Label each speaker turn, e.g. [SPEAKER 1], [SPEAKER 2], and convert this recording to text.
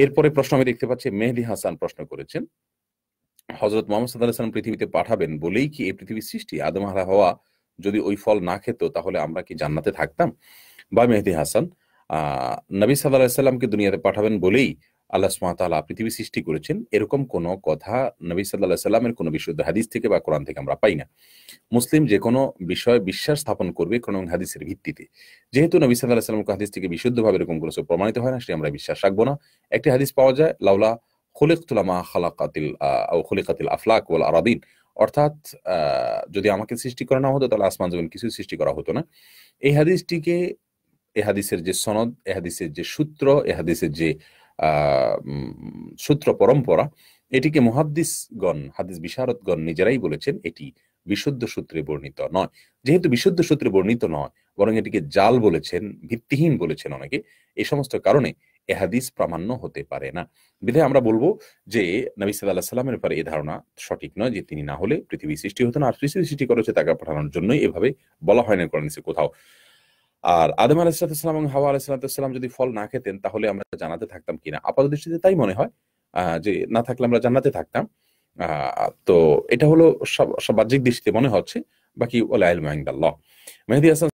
[SPEAKER 1] এরপরে প্রশ্ন আমি দেখতে পাচ্ছি মেহদি হাসান প্রশ্ন করেছেন হজরত মোহাম্মদ সাল্লাম পৃথিবীতে পাঠাবেন বলেই কি এই পৃথিবীর সৃষ্টি আদমহারা হওয়া যদি ওই ফল না খেত তাহলে আমরা কি জান্নাতে থাকতাম বা মেহদি হাসান আহ নবী সাল্লাহ সাল্লামকে দুনিয়াতে পাঠাবেন বলেই আল্লাহ সুমাতালা পৃথিবী সৃষ্টি করেছেন এরকম কোনো কথা নবী সাল্লাহ সাল্লামের কোনো বিশুদ্ধ হাদিস থেকে বা কোরআন থেকে আমরা পাই না মুসলিম যে কোনো বিষয়ে বিশ্বাস স্থাপন করবে কোনো হাদিসের ভিত্তিতে যেহেতু নবী সাল্লাহ সাল্লাম হাদিস থেকে বিশুদ্ধভাবে এরকম কোনো প্রমাণিত হয় না সে আমরা বিশ্বাস রাখবো না একটি হাদিস পাওয়া যায় লাউলা খুলেকুলামা খালাকাতিল খুলেকাতিল আফলাক ওল আরাদিন অর্থাৎ যদি আমাকে সৃষ্টি করা না হতো তাহলে আসমান জমিন কিছু সৃষ্টি করা হতো না এই হাদিসটিকে এ হাদিসের যে সনদ এ হাদিসের যে সূত্র এ হাদিসের যে আহ সূত্র পরম্পরা এটিকে মহাদ্দিসগণ হাদিস বিশারদগণ নিজেরাই বলেছেন এটি বিশুদ্ধ সূত্রে বর্ণিত নয় যেহেতু বিশুদ্ধ সূত্রে বর্ণিত নয় বরং এটিকে জাল বলেছেন ভিত্তিহীন বলেছেন অনেকে এই সমস্ত কারণে এ হাদিস প্রামাণ্য হতে পারে না বিধায় আমরা বলবো যে নবী সাল্লাহ সাল্লামের পরে এ ধারণা সঠিক নয় যে তিনি না হলে পৃথিবী সৃষ্টি হতো না আর পৃথিবী সৃষ্টি করেছে তাকে পাঠানোর জন্যই এভাবে বলা হয় না কোরআনিসে কোথাও আর আদম আলাহিসাল্লাম এবং হাওয়া আলাহিসাল্লাম যদি ফল না খেতেন তাহলে আমরা জানাতে থাকতাম কিনা আপাত দৃষ্টিতে তাই মনে হয় যে না থাকলে আমরা জানাতে থাকতাম তো এটা হলো সব বাহ্যিক দৃষ্টিতে মনে হচ্ছে বাকি ওলা আল মাহিন্দাল্লাহ মেহেদি হাসান